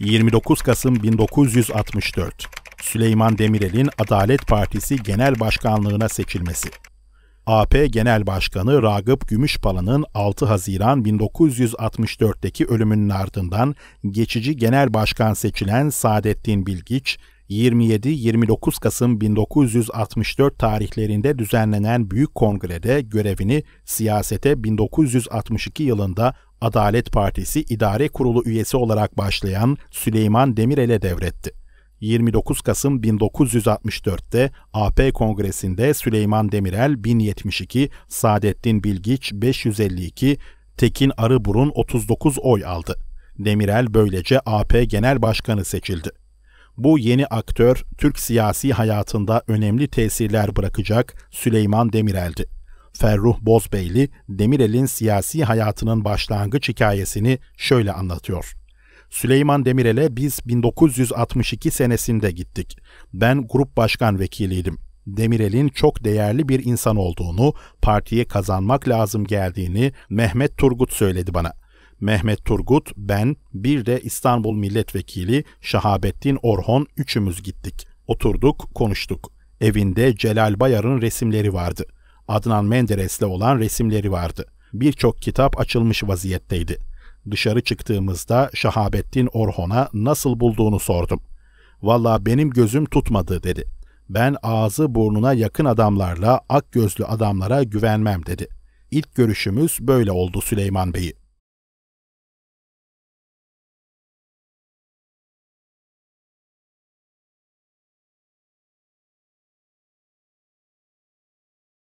29 Kasım 1964 Süleyman Demirel'in Adalet Partisi Genel Başkanlığına seçilmesi. AP Genel Başkanı Ragıp Gümüşpala'nın 6 Haziran 1964'teki ölümünün ardından geçici genel başkan seçilen Saadettin Bilgiç, 27-29 Kasım 1964 tarihlerinde düzenlenen Büyük Kongre'de görevini siyasete 1962 yılında Adalet Partisi İdare Kurulu üyesi olarak başlayan Süleyman Demirel'e devretti. 29 Kasım 1964'te AP Kongresi'nde Süleyman Demirel 1072, Saadettin Bilgiç 552, Tekin Arıburun 39 oy aldı. Demirel böylece AP Genel Başkanı seçildi. Bu yeni aktör Türk siyasi hayatında önemli tesirler bırakacak Süleyman Demirel'di. Ferruh Bozbeyli, Demirel'in siyasi hayatının başlangıç hikayesini şöyle anlatıyor. Süleyman Demirel'e biz 1962 senesinde gittik. Ben grup başkan vekiliydim. Demirel'in çok değerli bir insan olduğunu, partiye kazanmak lazım geldiğini Mehmet Turgut söyledi bana. Mehmet Turgut, ben, bir de İstanbul Milletvekili Şahabettin Orhon üçümüz gittik. Oturduk, konuştuk. Evinde Celal Bayar'ın resimleri vardı.'' Adnan Menderes'le olan resimleri vardı. Birçok kitap açılmış vaziyetteydi. Dışarı çıktığımızda Şahabettin Orhon'a nasıl bulduğunu sordum. Valla benim gözüm tutmadı dedi. Ben ağzı burnuna yakın adamlarla ak gözlü adamlara güvenmem dedi. İlk görüşümüz böyle oldu Süleyman Bey'i.